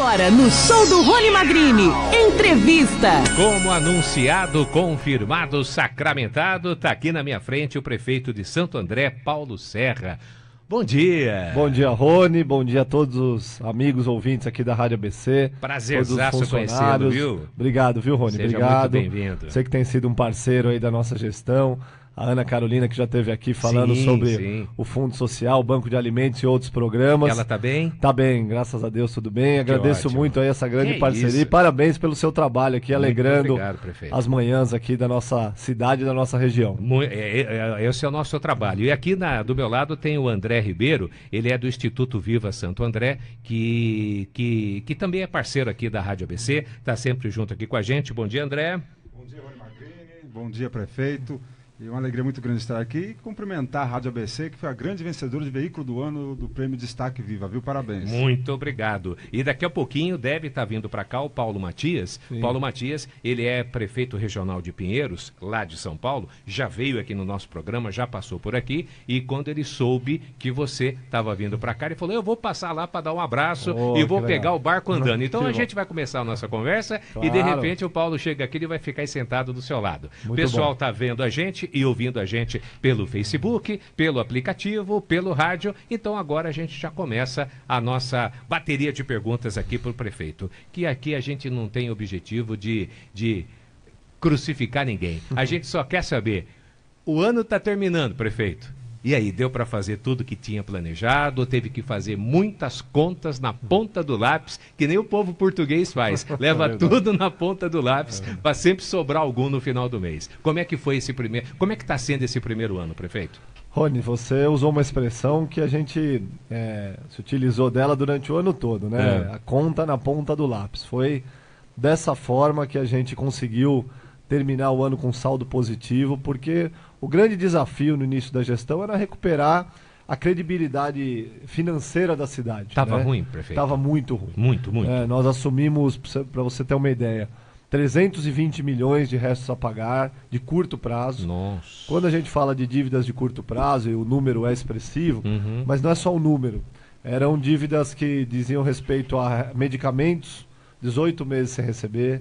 Agora no show do Rony Magrini, entrevista. Como anunciado, confirmado, sacramentado, está aqui na minha frente o prefeito de Santo André, Paulo Serra. Bom dia. Bom dia, Rony. Bom dia a todos os amigos ouvintes aqui da Rádio ABC. Prazerzaço conhecê funcionários. viu? Obrigado, viu, Rony? Seja Obrigado. Muito bem-vindo. Você que tem sido um parceiro aí da nossa gestão a Ana Carolina, que já esteve aqui falando sim, sobre sim. o Fundo Social, o Banco de Alimentos e outros programas. Ela está bem? Está bem, graças a Deus, tudo bem. Agradeço ótimo. muito aí essa grande que parceria isso? e parabéns pelo seu trabalho aqui, muito alegrando obrigado, as manhãs aqui da nossa cidade e da nossa região. É, é, é, esse é o nosso trabalho. E aqui na, do meu lado tem o André Ribeiro, ele é do Instituto Viva Santo André, que, que, que também é parceiro aqui da Rádio ABC, está sempre junto aqui com a gente. Bom dia, André. Bom dia, Rony Magrini. Bom dia, prefeito. E uma alegria muito grande estar aqui e cumprimentar a Rádio ABC, que foi a grande vencedora de veículo do ano do Prêmio Destaque Viva, viu? Parabéns. Muito obrigado. E daqui a pouquinho deve estar tá vindo para cá o Paulo Matias. Sim. Paulo Matias, ele é prefeito regional de Pinheiros, lá de São Paulo, já veio aqui no nosso programa, já passou por aqui. E quando ele soube que você estava vindo para cá, ele falou: Eu vou passar lá para dar um abraço oh, e vou pegar o barco andando. Então a gente vai começar a nossa conversa claro. e de repente o Paulo chega aqui e vai ficar sentado do seu lado. o pessoal está vendo a gente e ouvindo a gente pelo Facebook, pelo aplicativo, pelo rádio. Então agora a gente já começa a nossa bateria de perguntas aqui para o prefeito. Que aqui a gente não tem objetivo de, de crucificar ninguém. A gente só quer saber. O ano está terminando, prefeito. E aí, deu para fazer tudo que tinha planejado ou teve que fazer muitas contas na ponta do lápis, que nem o povo português faz? Leva é tudo na ponta do lápis é. para sempre sobrar algum no final do mês. Como é que foi esse primeiro? Como é que está sendo esse primeiro ano, prefeito? Rony, você usou uma expressão que a gente é, se utilizou dela durante o ano todo, né? É. A conta na ponta do lápis. Foi dessa forma que a gente conseguiu terminar o ano com saldo positivo, porque o grande desafio no início da gestão era recuperar a credibilidade financeira da cidade. Estava né? ruim, prefeito. Estava muito ruim. Muito, muito. É, nós assumimos, para você ter uma ideia, 320 milhões de restos a pagar de curto prazo. Nossa. Quando a gente fala de dívidas de curto prazo, e o número é expressivo, uhum. mas não é só o número. Eram dívidas que diziam respeito a medicamentos, 18 meses sem receber,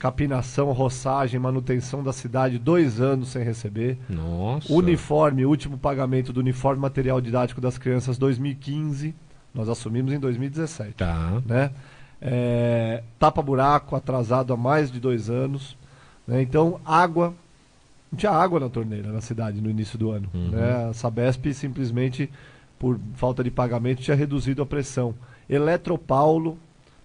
capinação, roçagem, manutenção da cidade, dois anos sem receber. Nossa. Uniforme, último pagamento do uniforme material didático das crianças 2015. Nós assumimos em 2017. Tá. Né? É, tapa buraco, atrasado há mais de dois anos. Né? Então, água. Não tinha água na torneira na cidade no início do ano. Uhum. Né? A Sabesp simplesmente, por falta de pagamento, tinha reduzido a pressão. Eletropaulo,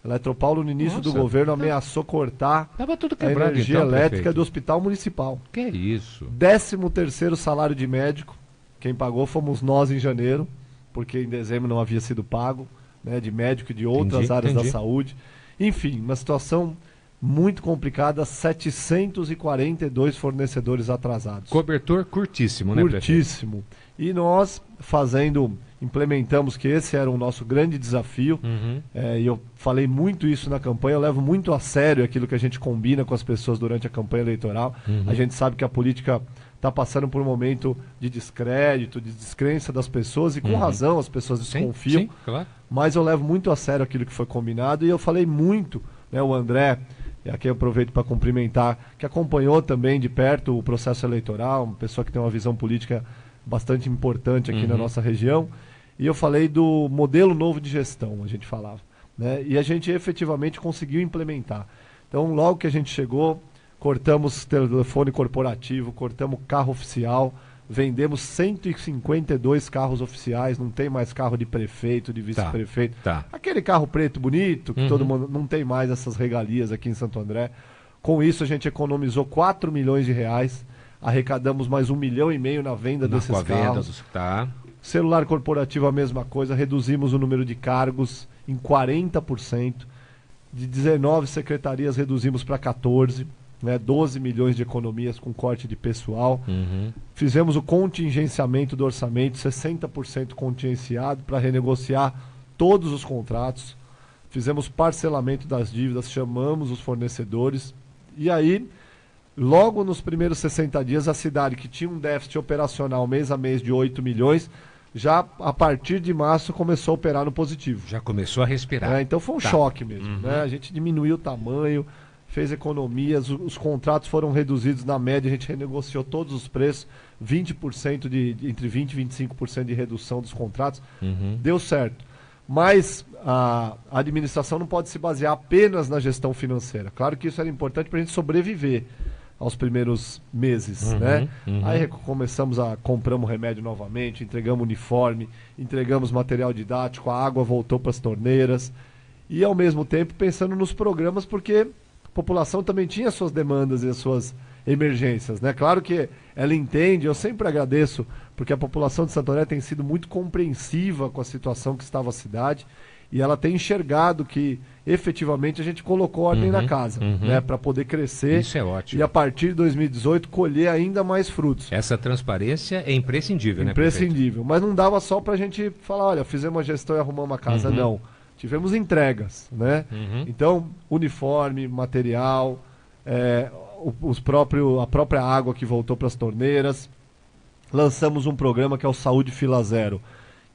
Eletropaulo, no início Nossa, do governo, ameaçou cortar a energia então, elétrica prefeito. do hospital municipal. Que isso? 13 terceiro salário de médico. Quem pagou fomos nós em janeiro, porque em dezembro não havia sido pago, né, de médico e de outras entendi, áreas entendi. da saúde. Enfim, uma situação muito complicada, 742 fornecedores atrasados. Cobertor curtíssimo, né, Curtíssimo. Prefeito? E nós fazendo implementamos que esse era o nosso grande desafio. Uhum. É, e eu falei muito isso na campanha, eu levo muito a sério aquilo que a gente combina com as pessoas durante a campanha eleitoral. Uhum. A gente sabe que a política está passando por um momento de descrédito, de descrença das pessoas, e com uhum. razão as pessoas desconfiam. Sim, sim, claro. Mas eu levo muito a sério aquilo que foi combinado e eu falei muito, né, o André. E aqui eu aproveito para cumprimentar, que acompanhou também de perto o processo eleitoral, uma pessoa que tem uma visão política bastante importante aqui uhum. na nossa região. E eu falei do modelo novo de gestão, a gente falava. Né? E a gente efetivamente conseguiu implementar. Então, logo que a gente chegou, cortamos telefone corporativo, cortamos carro oficial, vendemos 152 carros oficiais, não tem mais carro de prefeito, de tá, vice-prefeito. Tá, tá. Aquele carro preto bonito, que uhum. todo mundo não tem mais essas regalias aqui em Santo André. Com isso, a gente economizou 4 milhões de reais arrecadamos mais um milhão e meio na venda na desses carros. Venda dos, tá. Celular corporativo, a mesma coisa, reduzimos o número de cargos em 40%. De 19 secretarias, reduzimos para 14. Né, 12 milhões de economias com corte de pessoal. Uhum. Fizemos o contingenciamento do orçamento, 60% contingenciado, para renegociar todos os contratos. Fizemos parcelamento das dívidas, chamamos os fornecedores. E aí, Logo nos primeiros 60 dias, a cidade que tinha um déficit operacional mês a mês de 8 milhões, já a partir de março começou a operar no positivo. Já começou a respirar. É, então foi um tá. choque mesmo. Uhum. Né? A gente diminuiu o tamanho, fez economias, os, os, contratos foram reduzidos na média, a gente renegociou todos os preços, 20% de, entre 20% e 25% de redução dos contratos. Uhum. Deu certo. Mas a administração não pode se basear apenas na gestão financeira. Claro que isso era importante para a gente sobreviver aos primeiros meses, uhum, né? Uhum. Aí começamos a compramos remédio novamente, entregamos uniforme, entregamos material didático, a água voltou para as torneiras e ao mesmo tempo pensando nos programas porque a população também tinha suas demandas e as suas emergências, né? Claro que ela entende, eu sempre agradeço porque a população de Santoré tem sido muito compreensiva com a situação que estava a cidade e ela tem enxergado que efetivamente a gente colocou ordem uhum, na casa, uhum. né, para poder crescer. Isso é ótimo. E a partir de 2018 colher ainda mais frutos. Essa transparência é imprescindível, imprescindível né? Imprescindível, mas não dava só para a gente falar, olha, fizemos uma gestão e arrumamos uma casa, uhum. não. Tivemos entregas, né? Uhum. Então, uniforme, material, é, os próprio, a própria água que voltou para as torneiras. Lançamos um programa que é o Saúde Fila Zero,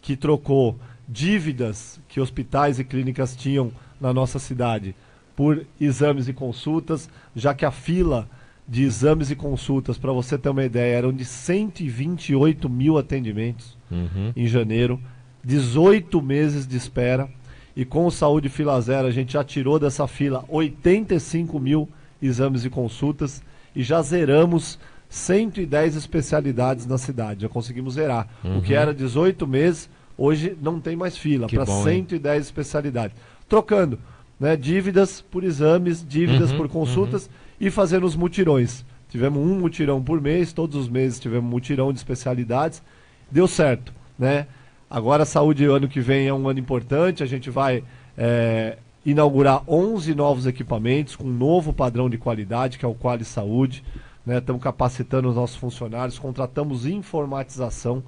que trocou dívidas que hospitais e clínicas tinham na nossa cidade por exames e consultas, já que a fila de exames e consultas, para você ter uma ideia, eram de 128 mil atendimentos uhum. em janeiro, 18 meses de espera. E com o Saúde Fila Zero, a gente já tirou dessa fila 85 mil exames e consultas e já zeramos 110 especialidades na cidade. Já conseguimos zerar. Uhum. O que uhum. era 18 meses, Hoje não tem mais fila para 110 hein? especialidades. Trocando né, dívidas por exames, dívidas uhum, por consultas uhum. e fazendo os mutirões. Tivemos um mutirão por mês, todos os meses tivemos mutirão de especialidades. Deu certo, né? Agora a saúde ano que vem é um ano importante, a gente vai é, inaugurar 11 novos equipamentos com um novo padrão de qualidade, que é o Quali Saúde. Né? Estamos capacitando os nossos funcionários, contratamos informatização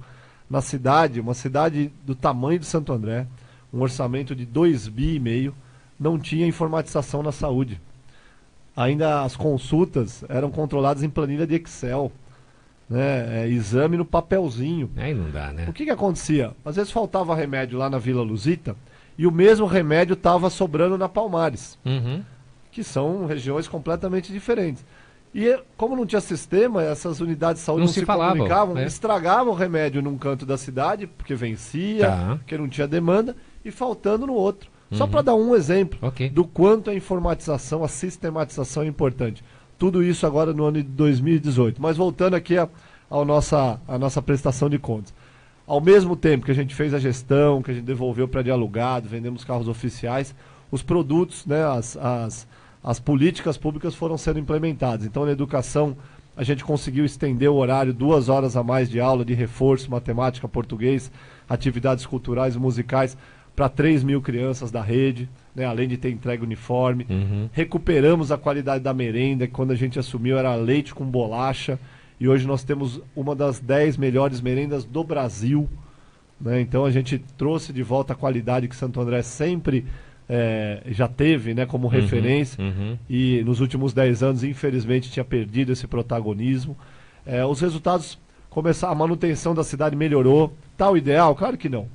na cidade, uma cidade do tamanho de Santo André, um orçamento de 2 bi e meio, não tinha informatização na saúde. Ainda as consultas eram controladas em planilha de Excel, né? É, exame no papelzinho. Aí não dá, né? O que, que acontecia? Às vezes faltava remédio lá na Vila Luzita e o mesmo remédio estava sobrando na Palmares, uhum. que são regiões completamente diferentes. E como não tinha sistema, essas unidades de saúde não, não se, se falavam, comunicavam, né? estragavam o remédio num canto da cidade, porque vencia, tá. porque não tinha demanda, e faltando no outro. Uhum. Só para dar um exemplo okay. do quanto a informatização, a sistematização é importante. Tudo isso agora no ano de 2018. Mas voltando aqui à nossa, a nossa prestação de contas. Ao mesmo tempo que a gente fez a gestão, que a gente devolveu para dialogado, vendemos carros oficiais, os produtos, né, as, as as políticas públicas foram sendo implementadas. Então, na educação, a gente conseguiu estender o horário, duas horas a mais de aula de reforço, matemática, português, atividades culturais, musicais, para 3 mil crianças da rede, né? além de ter entregue uniforme. Uhum. Recuperamos a qualidade da merenda, que quando a gente assumiu era leite com bolacha, e hoje nós temos uma das 10 melhores merendas do Brasil. Né? Então a gente trouxe de volta a qualidade que Santo André sempre é, já teve né, como uhum, referência uhum. e nos últimos 10 anos, infelizmente, tinha perdido esse protagonismo. É, os resultados começaram, a manutenção da cidade melhorou. Tal tá ideal? Claro que não.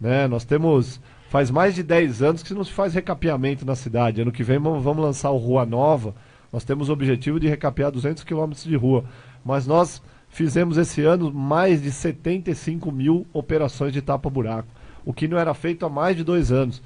Né? Nós temos. Faz mais de 10 anos que não se faz recapeamento na cidade. Ano que vem vamos lançar o Rua Nova. Nós temos o objetivo de recapear 200 quilômetros de rua. Mas nós fizemos esse ano mais de 75 mil operações de tapa-buraco, o que não era feito há mais de dois anos.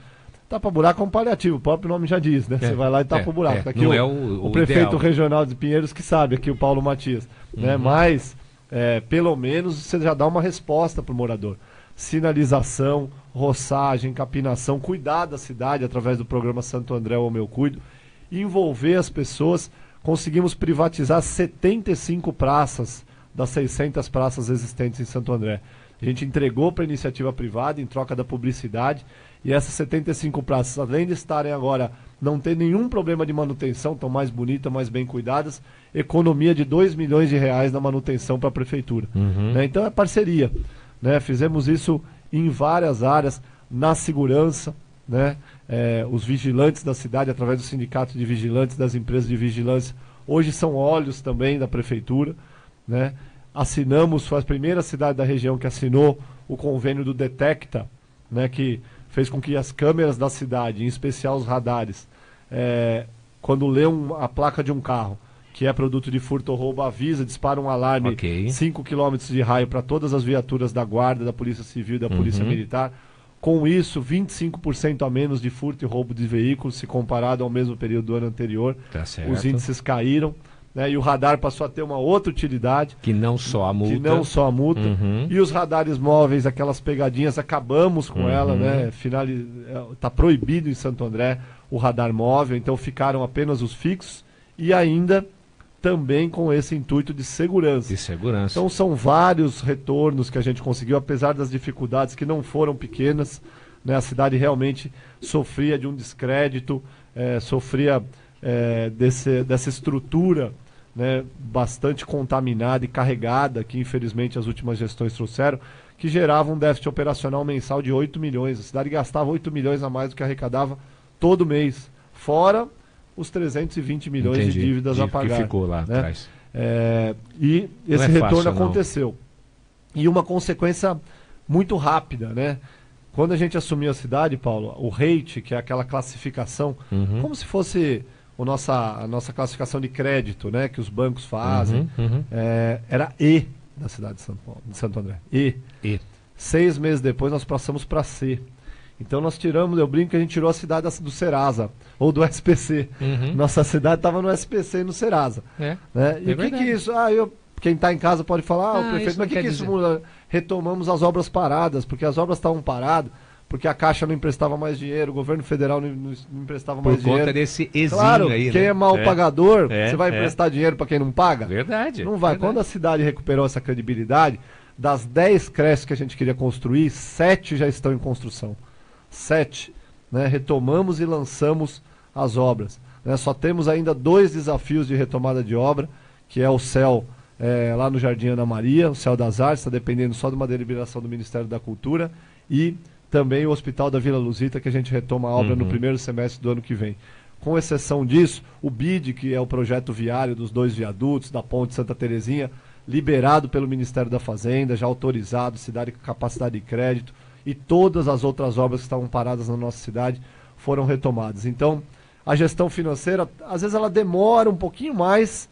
Tapa-buraco é um paliativo, o próprio nome já diz, né? É, você é, vai lá e tapa é, o buraco. tá aqui não o, é o, o prefeito ideal. regional de Pinheiros que sabe, aqui o Paulo Matias. Né? Uhum. Né? Mas, é, pelo menos, você já dá uma resposta para o morador. Sinalização, roçagem, capinação, cuidar da cidade através do programa Santo André ou Meu Cuido, envolver as pessoas. Conseguimos privatizar 75 praças das 600 praças existentes em Santo André. A gente entregou para iniciativa privada em troca da publicidade. E essas 75 praças, além de estarem agora, não ter nenhum problema de manutenção, estão mais bonitas, mais bem cuidadas, economia de 2 milhões de reais na manutenção para a prefeitura. Uhum. Né? Então é parceria. Né? Fizemos isso em várias áreas, na segurança, né? É, os vigilantes da cidade, através do sindicato de vigilantes, das empresas de vigilância, hoje são olhos também da prefeitura. Né? assinamos, foi a primeira cidade da região que assinou o convênio do Detecta, né, que fez com que as câmeras da cidade, em especial os radares, é, quando lê um, a placa de um carro que é produto de furto ou roubo, avisa, dispara um alarme okay. 5 km de raio para todas as viaturas da Guarda, da Polícia Civil, da Polícia uhum. Militar. Com isso, 25% a menos de furto e roubo de veículos, se comparado ao mesmo período do ano anterior. Tá os índices caíram. Né, e o radar passou a ter uma outra utilidade. Que não só a multa. Que não só a multa. Uhum. E os radares móveis, aquelas pegadinhas, acabamos com uhum. ela, né? final é, Tá proibido em Santo André o radar móvel, então ficaram apenas os fixos e ainda também com esse intuito de segurança. De segurança. Então são vários retornos que a gente conseguiu, apesar das dificuldades que não foram pequenas. Né? A cidade realmente sofria de um descrédito, é, sofria é, desse, dessa estrutura né, bastante contaminada e carregada, que infelizmente as últimas gestões trouxeram, que gerava um déficit operacional mensal de 8 milhões. A cidade gastava 8 milhões a mais do que arrecadava todo mês, fora os 320 milhões Entendi, de dívidas de, a pagar. Que ficou lá né? atrás. É, e esse é retorno fácil, aconteceu. Não. E uma consequência muito rápida, né? Quando a gente assumiu a cidade, Paulo, o rate, que é aquela classificação, uhum. como se fosse o nossa, a nossa classificação de crédito, né, que os bancos fazem, uhum, uhum. É, era E da cidade de, São Paulo, de Santo André. E. e. Seis meses depois nós passamos para C. Então nós tiramos, eu brinco que a gente tirou a cidade do Serasa, ou do SPC. Uhum. Nossa cidade estava no SPC e no Serasa. É, né? E é o que, que isso? Ah, eu, quem está em casa pode falar, ah, o ah, prefeito, mas o que, que isso muda? Retomamos as obras paradas, porque as obras estavam paradas porque a Caixa não emprestava mais dinheiro, o governo federal não, não emprestava Por mais dinheiro. Por conta desse exílio claro, aí, né? quem né? é mal é, pagador, é, você vai é. emprestar dinheiro para quem não paga? Verdade. Não vai. Verdade. Quando a cidade recuperou essa credibilidade, das 10 creches que a gente queria construir, 7 já estão em construção. 7. Né? Retomamos e lançamos as obras. Né? Só temos ainda dois desafios de retomada de obra, que é o céu é, lá no Jardim Ana Maria, o céu das artes, está dependendo só de uma deliberação do Ministério da Cultura, e também o Hospital da Vila Luzita, que a gente retoma a obra uhum. no primeiro semestre do ano que vem. Com exceção disso, o BID, que é o projeto viário dos dois viadutos, da Ponte Santa Terezinha, liberado pelo Ministério da Fazenda, já autorizado, cidade com capacidade de crédito, e todas as outras obras que estavam paradas na nossa cidade foram retomadas. Então, a gestão financeira, às vezes ela demora um pouquinho mais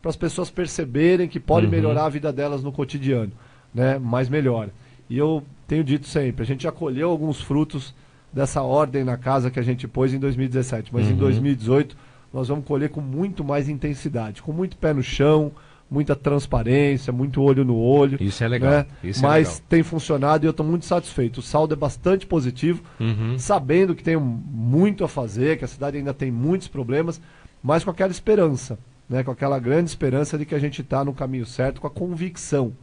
para as pessoas perceberem que pode uhum. melhorar a vida delas no cotidiano, né? Mas melhora. E eu tenho dito sempre, a gente já colheu alguns frutos dessa ordem na casa que a gente pôs em 2017, mas uhum. em 2018 nós vamos colher com muito mais intensidade, com muito pé no chão, muita transparência, muito olho no olho. Isso é legal. Né? Isso é Mas é legal. tem funcionado e eu estou muito satisfeito. O saldo é bastante positivo, uhum. sabendo que tem muito a fazer, que a cidade ainda tem muitos problemas, mas com aquela esperança, né? com aquela grande esperança de que a gente está no caminho certo, com a convicção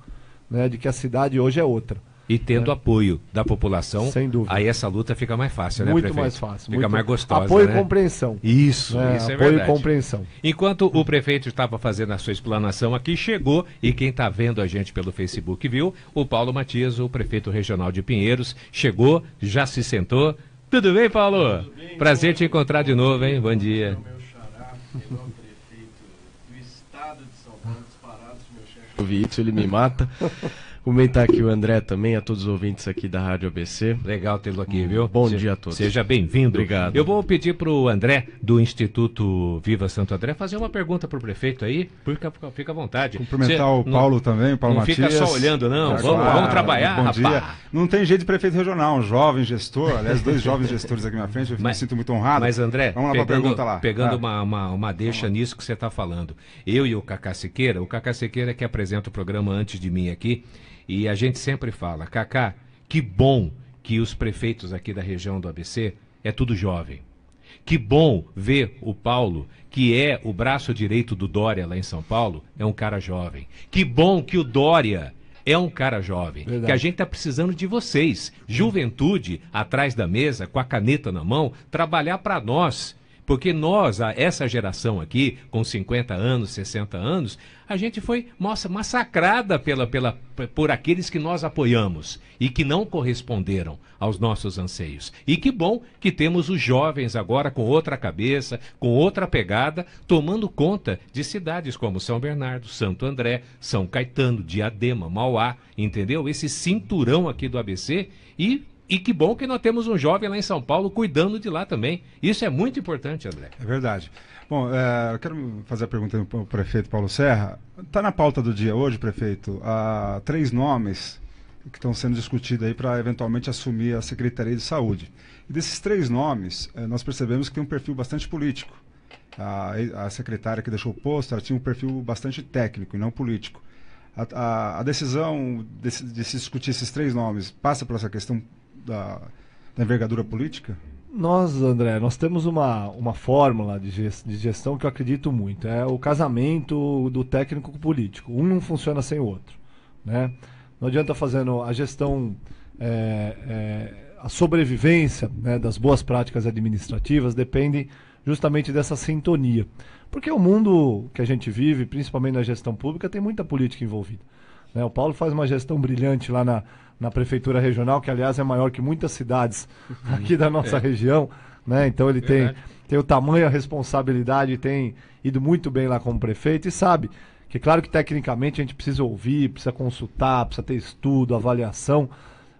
né? de que a cidade hoje é outra e tendo é. apoio da população, Sem dúvida. aí essa luta fica mais fácil, né, muito né, prefeito? mais fácil. Fica muito... mais gostosa. Apoio né? e compreensão. Isso, é, isso é apoio verdade. e compreensão. Enquanto o prefeito estava fazendo a sua explanação aqui, chegou, e quem está vendo a gente pelo Facebook viu, o Paulo Matias, o prefeito regional de Pinheiros, chegou, já se sentou. Tudo bem, Paulo? Tudo bem, Prazer bom, te encontrar de novo, hein? Bom dia. Meu xará, prefeito do estado de São Paulo, disparado, meu chefe. O vi ele me mata. Comentar aqui o André também, a todos os ouvintes aqui da Rádio ABC. Legal tê-lo aqui, hum, viu? Bom Se, dia a todos. Seja bem-vindo. Obrigado. Eu vou pedir para o André, do Instituto Viva Santo André, fazer uma pergunta para o prefeito aí, fica, fica à vontade. Cumprimentar Você, o Paulo não, também, o Paulo não Matias. Não fica só olhando, não. Vamos, claro, vamos trabalhar, Bom rapaz. dia. Não tem jeito de prefeito regional, um jovem gestor, aliás, dois jovens gestores aqui na frente, eu mas, me sinto muito honrado. Mas, André, vamos lá a pergunta lá. Pegando ah. uma, uma, uma deixa vamos. nisso que você está falando. Eu e o Cacá Siqueira, o Cacá Siqueira que apresenta o programa antes de mim aqui, e a gente sempre fala, Kaká, que bom que os prefeitos aqui da região do ABC é tudo jovem. Que bom ver o Paulo, que é o braço direito do Dória lá em São Paulo, é um cara jovem. Que bom que o Dória é um cara jovem. Verdade. Que a gente está precisando de vocês. Juventude atrás da mesa, com a caneta na mão, trabalhar para nós. Porque nós, essa geração aqui, com 50 anos, 60 anos, a gente foi nossa, massacrada pela, pela, por aqueles que nós apoiamos e que não corresponderam aos nossos anseios. E que bom que temos os jovens agora com outra cabeça, com outra pegada, tomando conta de cidades como São Bernardo, Santo André, São Caetano, Diadema, Mauá, entendeu? Esse cinturão aqui do ABC e e que bom que nós temos um jovem lá em São Paulo cuidando de lá também. Isso é muito importante, André. É verdade. Bom, é, eu quero fazer a pergunta para o prefeito Paulo Serra. Está na pauta do dia hoje, prefeito, há três nomes que estão sendo discutidos aí para eventualmente assumir a Secretaria de Saúde. E desses três nomes, é, nós percebemos que tem um perfil bastante político. A, a secretária que deixou o posto, ela tinha um perfil bastante técnico e não político. A, a, a decisão de, de se discutir esses três nomes passa por essa questão da, da envergadura política? Nós, André, nós temos uma, uma fórmula de gestão que eu acredito muito. É o casamento do técnico com o político. Um não funciona sem o outro. Né? Não adianta fazendo a gestão, é, é, a sobrevivência né, das boas práticas administrativas depende justamente dessa sintonia. Porque o mundo que a gente vive, principalmente na gestão pública, tem muita política envolvida. Né? O Paulo faz uma gestão brilhante lá na, na Prefeitura Regional, que aliás é maior que muitas cidades uhum. aqui da nossa é. região, né? Então ele tem, tem o tamanho, a responsabilidade, tem ido muito bem lá como prefeito e sabe que claro que tecnicamente a gente precisa ouvir, precisa consultar, precisa ter estudo, avaliação,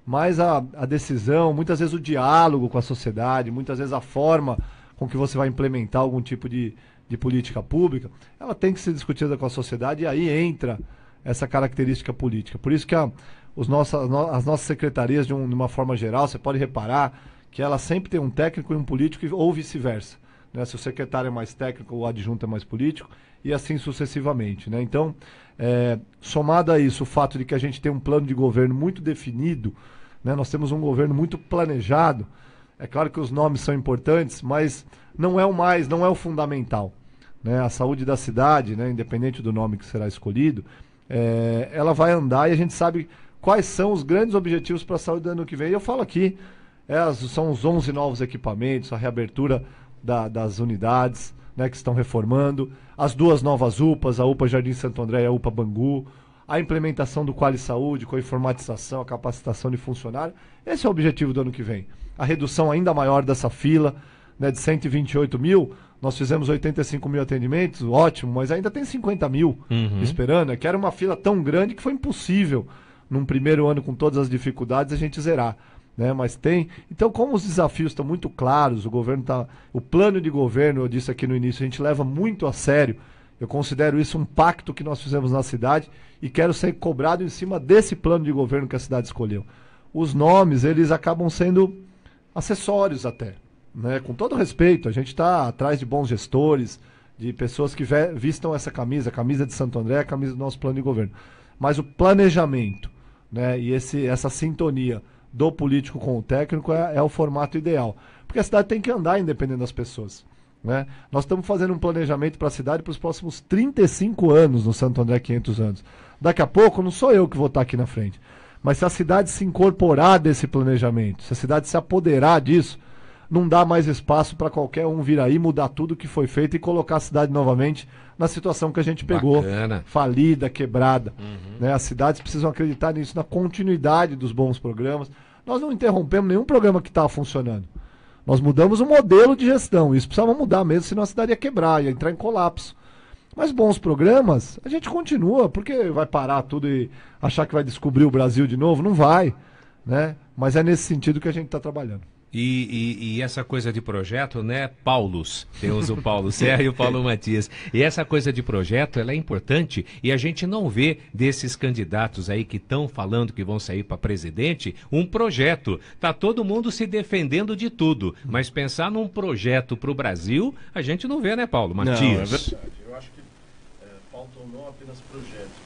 mas a, a decisão, muitas vezes o diálogo com a sociedade, muitas vezes a forma com que você vai implementar algum tipo de, de política pública, ela tem que ser discutida com a sociedade e aí entra essa característica política. Por isso que a, os as nossas secretarias de, um, de uma forma geral, você pode reparar que ela sempre tem um técnico e um político, ou vice-versa. Né? Se o secretário é mais técnico, o adjunto é mais político, e assim sucessivamente. Né? Então, é, somado a isso, o fato de que a gente tem um plano de governo muito definido, né? nós temos um governo muito planejado. É claro que os nomes são importantes, mas não é o mais, não é o fundamental. Né? A saúde da cidade, né? independente do nome que será escolhido, é, ela vai andar e a gente sabe quais são os grandes objetivos para a saúde do ano que vem. E eu falo aqui, é, são os 11 novos equipamentos, a reabertura da, das unidades né, que estão reformando, as duas novas UPAs, a UPA Jardim Santo André e a UPA Bangu, a implementação do Quali Saúde com a informatização, a capacitação de funcionário. Esse é o objetivo do ano que vem. A redução ainda maior dessa fila, né, de 128 mil, nós fizemos 85 mil atendimentos, ótimo, mas ainda tem 50 mil uhum. esperando. É que era uma fila tão grande que foi impossível num primeiro ano com todas as dificuldades, a gente zerar. Né? Mas tem. Então, como os desafios estão muito claros, o governo tá. O plano de governo, eu disse aqui no início, a gente leva muito a sério. Eu considero isso um pacto que nós fizemos na cidade e quero ser cobrado em cima desse plano de governo que a cidade escolheu. Os nomes, eles acabam sendo acessórios até. Né? Com todo respeito, a gente está atrás de bons gestores, de pessoas que vistam essa camisa, camisa de Santo André, camisa do nosso plano de governo. Mas o planejamento, né? E esse, essa sintonia do político com o técnico é, é o formato ideal. Porque a cidade tem que andar independente das pessoas. Né? Nós estamos fazendo um planejamento para a cidade para os próximos 35 anos no Santo André 500 anos. Daqui a pouco não sou eu que vou estar aqui na frente. Mas se a cidade se incorporar desse planejamento, se a cidade se apoderar disso, não dá mais espaço para qualquer um vir aí, mudar tudo que foi feito e colocar a cidade novamente na situação que a gente pegou. Bacana. Falida, quebrada. Uhum. Né? As cidades precisam acreditar nisso, na continuidade dos bons programas. Nós não interrompemos nenhum programa que estava funcionando. Nós mudamos o modelo de gestão. Isso precisava mudar mesmo, senão a cidade ia quebrar, ia entrar em colapso. Mas bons programas, a gente continua, porque vai parar tudo e achar que vai descobrir o Brasil de novo? Não vai. Né? Mas é nesse sentido que a gente está trabalhando. E, e, e, essa coisa de projeto, né, Paulos? Temos o Paulo Serra e o Paulo Matias. E essa coisa de projeto, ela é importante e a gente não vê desses candidatos aí que estão falando que vão sair para presidente um projeto. Tá todo mundo se defendendo de tudo, mas pensar num projeto para o Brasil, a gente não vê, né, Paulo Matias? Não, é verdade. Eu acho que é, faltam não apenas projetos,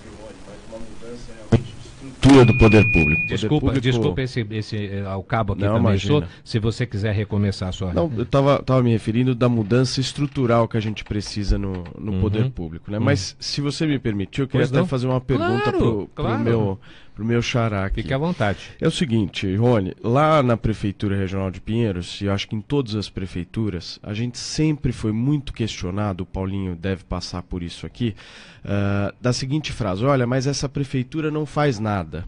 cultura do poder público. Desculpa, poder público... desculpa esse, esse eh, ao cabo aqui também sou, se você quiser recomeçar a sua... Não, eu estava me referindo da mudança estrutural que a gente precisa no, no uhum. poder público, né? Uhum. Mas se você me permitir, eu queria pois até não? fazer uma pergunta claro, pro, claro. meu para o meu xará aqui. Fique à vontade. É o seguinte, Rony, lá na Prefeitura Regional de Pinheiros, e acho que em todas as prefeituras, a gente sempre foi muito questionado, o Paulinho deve passar por isso aqui, uh, da seguinte frase, olha, mas essa prefeitura não faz nada.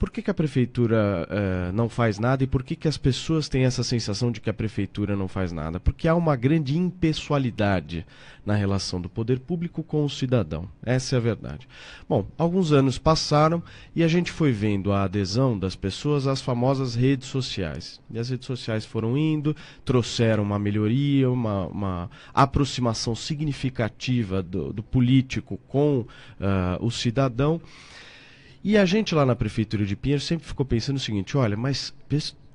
Por que, que a prefeitura uh, não faz nada e por que, que as pessoas têm essa sensação de que a prefeitura não faz nada? Porque há uma grande impessoalidade na relação do poder público com o cidadão. Essa é a verdade. Bom, alguns anos passaram e a gente foi vendo a adesão das pessoas às famosas redes sociais. E as redes sociais foram indo, trouxeram uma melhoria, uma, uma aproximação significativa do, do político com uh, o cidadão. E a gente lá na prefeitura de Pinheiro sempre ficou pensando o seguinte: olha, mas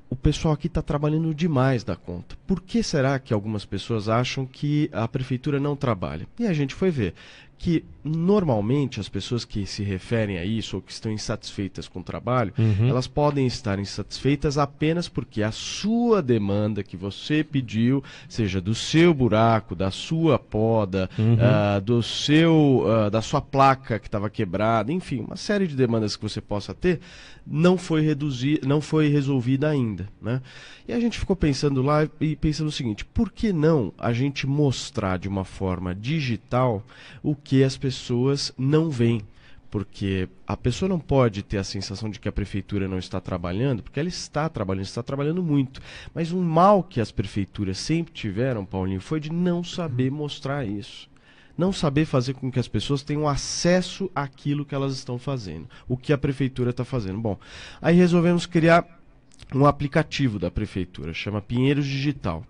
o pessoal aqui está trabalhando demais da conta. Por que será que algumas pessoas acham que a prefeitura não trabalha? E a gente foi ver que normalmente as pessoas que se referem a isso ou que estão insatisfeitas com o trabalho, uhum. elas podem estar insatisfeitas apenas porque a sua demanda que você pediu, seja do seu buraco, da sua poda, uhum. uh, do seu, uh, da sua placa que estava quebrada, enfim, uma série de demandas que você possa ter, não foi reduzir, não foi resolvida ainda, né? E a gente ficou pensando lá e pensando o seguinte: por que não a gente mostrar de uma forma digital o que as pessoas não veem? porque a pessoa não pode ter a sensação de que a prefeitura não está trabalhando, porque ela está trabalhando, está trabalhando muito. Mas um mal que as prefeituras sempre tiveram, Paulinho, foi de não saber uhum. mostrar isso. Não saber fazer com que as pessoas tenham acesso àquilo que elas estão fazendo, o que a prefeitura está fazendo. Bom, aí resolvemos criar um aplicativo da prefeitura, chama Pinheiros Digital.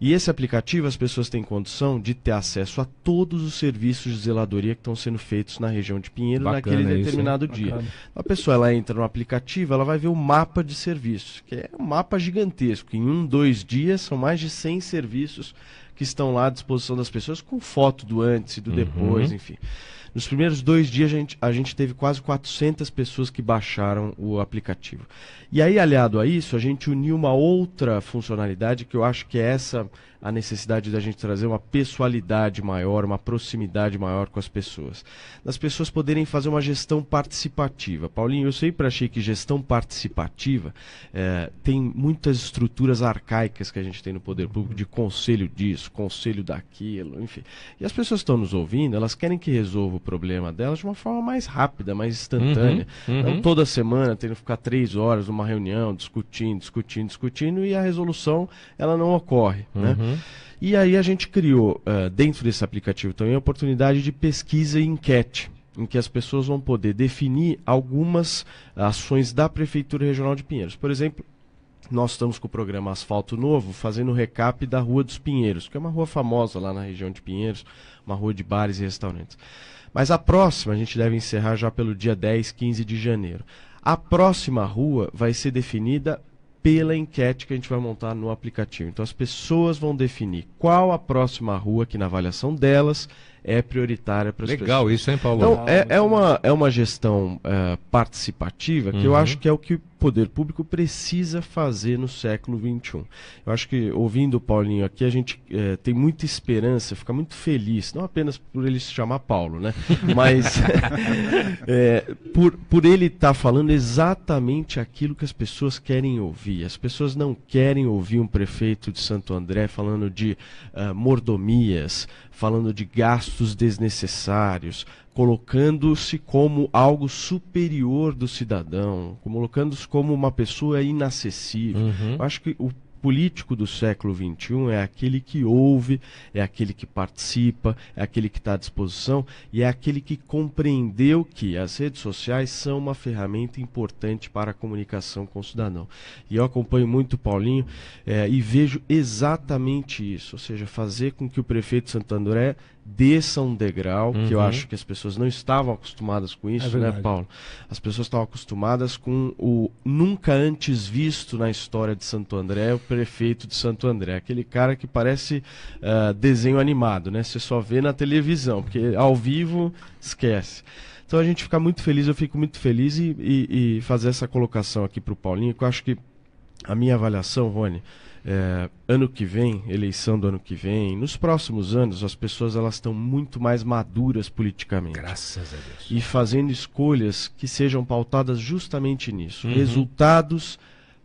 E esse aplicativo as pessoas têm condição de ter acesso a todos os serviços de zeladoria que estão sendo feitos na região de Pinheiro Bacana naquele determinado dia. Bacana. A pessoa ela entra no aplicativo, ela vai ver o mapa de serviços, que é um mapa gigantesco. Em um, dois dias, são mais de 100 serviços que estão lá à disposição das pessoas, com foto do antes e do uhum. depois, uhum. enfim. Nos primeiros dois dias a gente, a gente teve quase 400 pessoas que baixaram o aplicativo. E aí, aliado a isso, a gente uniu uma outra funcionalidade que eu acho que é essa a necessidade da gente trazer uma pessoalidade maior, uma proximidade maior com as pessoas. Das pessoas poderem fazer uma gestão participativa. Paulinho, eu sempre achei que gestão participativa é, tem muitas estruturas arcaicas que a gente tem no poder público, de conselho disso, conselho daquilo, enfim. E as pessoas estão nos ouvindo, elas querem que resolva o problema delas de uma forma mais rápida, mais instantânea. Uhum, uhum. Não toda semana tendo que ficar três horas numa reunião discutindo, discutindo, discutindo e a resolução ela não ocorre, né? uhum. né? E aí a gente criou uh, dentro desse aplicativo também a oportunidade de pesquisa e enquete em que as pessoas vão poder definir algumas ações da Prefeitura Regional de Pinheiros. Por exemplo, nós estamos com o programa Asfalto Novo, fazendo o recap da Rua dos Pinheiros, que é uma rua famosa lá na região de Pinheiros, uma rua de bares e restaurantes. Mas a próxima, a gente deve encerrar já pelo dia 10, 15 de janeiro. A próxima rua vai ser definida pela enquete que a gente vai montar no aplicativo. Então as pessoas vão definir qual a próxima rua que na avaliação delas é prioritária para as pessoas. Legal isso, hein, Paulo? Então, ah, é, é, uma, é uma gestão é, participativa que uhum. eu acho que é o que o poder público precisa fazer no século XXI. Eu acho que, ouvindo o Paulinho aqui, a gente é, tem muita esperança, fica muito feliz, não apenas por ele se chamar Paulo, né? Mas é, por, por ele estar tá falando exatamente aquilo que as pessoas querem ouvir. As pessoas não querem ouvir um prefeito de Santo André falando de uh, mordomias, falando de gastos desnecessários, colocando-se como algo superior do cidadão, colocando-se como uma pessoa inacessível. Uhum. Eu acho que o político do século XXI é aquele que ouve, é aquele que participa, é aquele que está à disposição e é aquele que compreendeu que as redes sociais são uma ferramenta importante para a comunicação com o cidadão. E eu acompanho muito o Paulinho é, e vejo exatamente isso, ou seja, fazer com que o prefeito Santo André desça um degrau, uhum. que eu uhum. acho que as pessoas não estavam acostumadas com é isso, é né, Paulo? As pessoas estavam acostumadas com o nunca antes visto na história de Santo André, o prefeito de Santo André, aquele cara que parece uh, desenho animado, né? Você só vê na televisão, porque ao vivo esquece. Então a gente fica muito feliz, eu fico muito feliz e, e, e fazer essa colocação aqui para o Paulinho, que eu acho que a minha avaliação, Rony, é, ano que vem, eleição do ano que vem, nos próximos anos as pessoas elas estão muito mais maduras politicamente. Graças a Deus. E fazendo escolhas que sejam pautadas justamente nisso, uhum. resultados